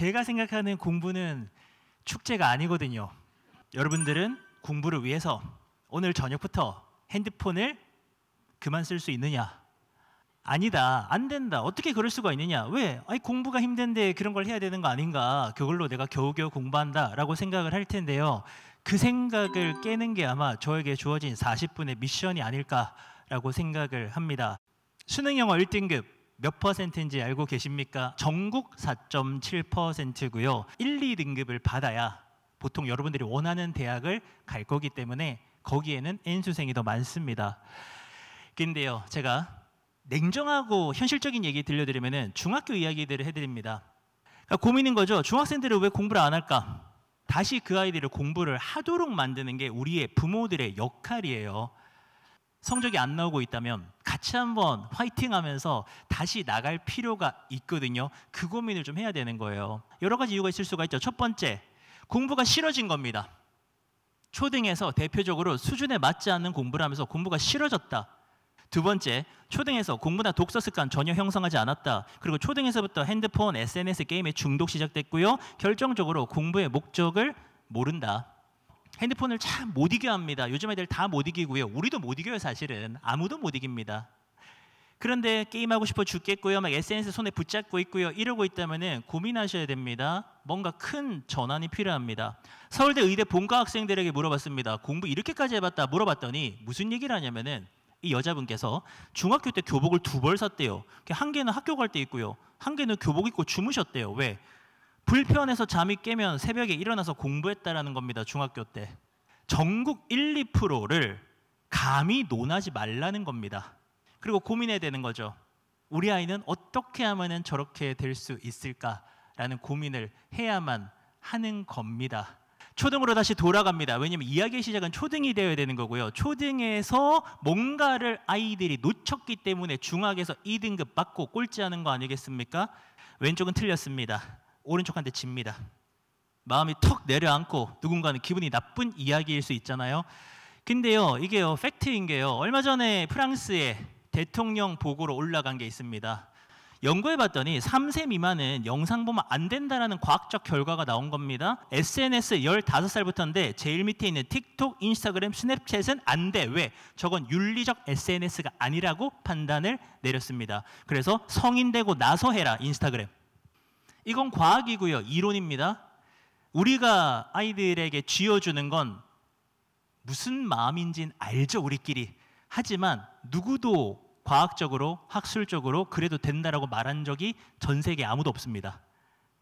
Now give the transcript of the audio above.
제가 생각하는 공부는 축제가 아니거든요. 여러분들은 공부를 위해서 오늘 저녁부터 핸드폰을 그만 쓸 수 있느냐? 아니다. 안 된다. 어떻게 그럴 수가 있느냐? 왜? 아니 공부가 힘든데 그런 걸 해야 되는 거 아닌가? 그걸로 내가 겨우겨우 공부한다라고 생각을 할 텐데요. 그 생각을 깨는 게 아마 저에게 주어진 40분의 미션이 아닐까라고 생각을 합니다. 수능 영어 1등급 몇 퍼센트인지 알고 계십니까? 전국 4.7%고요. 1, 2등급을 받아야 보통 여러분들이 원하는 대학을 갈 거기 때문에 거기에는 N수생이 더 많습니다. 근데요, 제가 냉정하고 현실적인 얘기 들려드리면 중학교 이야기들을 해드립니다. 그러니까 고민인 거죠. 중학생들은 왜 공부를 안 할까? 다시 그 아이들을 공부를 하도록 만드는 게 우리의 부모들의 역할이에요. 성적이 안 나오고 있다면 같이 한번 화이팅 하면서 다시 나갈 필요가 있거든요. 그 고민을 좀 해야 되는 거예요. 여러 가지 이유가 있을 수가 있죠. 첫 번째, 공부가 싫어진 겁니다. 초등에서 대표적으로 수준에 맞지 않는 공부를 하면서 공부가 싫어졌다. 두 번째, 초등에서 공부나 독서 습관 전혀 형성하지 않았다. 그리고 초등에서부터 핸드폰, SNS 게임에 중독 시작됐고요. 결정적으로 공부의 목적을 모른다. 핸드폰을 참 못 이겨 합니다. 요즘 애들 다 못 이기고요. 우리도 못 이겨요, 사실은. 아무도 못 이깁니다. 그런데 게임하고 싶어 죽겠고요. 막 SNS 손에 붙잡고 있고요. 이러고 있다면 은 고민하셔야 됩니다. 뭔가 큰 전환이 필요합니다. 서울대 의대 본과 학생들에게 물어봤습니다. 공부 이렇게까지 해봤다 물어봤더니 무슨 얘기를 하냐면은 이 여자분께서 중학교 때 교복을 두 벌 샀대요. 한 개는 학교 갈 때 입고요. 한 개는 교복 입고 주무셨대요. 왜? 불편해서 잠이 깨면 새벽에 일어나서 공부했다라는 겁니다. 중학교 때. 전국 1, 2%를 감히 논하지 말라는 겁니다. 그리고 고민해야 되는 거죠. 우리 아이는 어떻게 하면 저렇게 될 수 있을까라는 고민을 해야만 하는 겁니다. 초등으로 다시 돌아갑니다. 왜냐하면 이야기의 시작은 초등이 되어야 되는 거고요. 초등에서 뭔가를 아이들이 놓쳤기 때문에 중학에서 2등급 받고 꼴찌하는 거 아니겠습니까? 왼쪽은 틀렸습니다. 오른쪽한테 집니다. 마음이 턱 내려앉고 누군가는 기분이 나쁜 이야기일 수 있잖아요. 근데요, 이게요, 팩트인 게요. 얼마 전에 프랑스에 대통령 보고로 올라간 게 있습니다. 연구해 봤더니 3세 미만은 영상 보면 안 된다라는 과학적 결과가 나온 겁니다. SNS 15살부터인데 제일 밑에 있는 틱톡, 인스타그램, 스냅챗은 안 돼. 왜? 저건 윤리적 SNS가 아니라고 판단을 내렸습니다. 그래서 성인 되고 나서 해라. 인스타그램. 이건 과학이고요. 이론입니다. 우리가 아이들에게 쥐어주는 건 무슨 마음인진 알죠, 우리끼리. 하지만 누구도 과학적으로, 학술적으로 그래도 된다라고 말한 적이 전 세계 아무도 없습니다.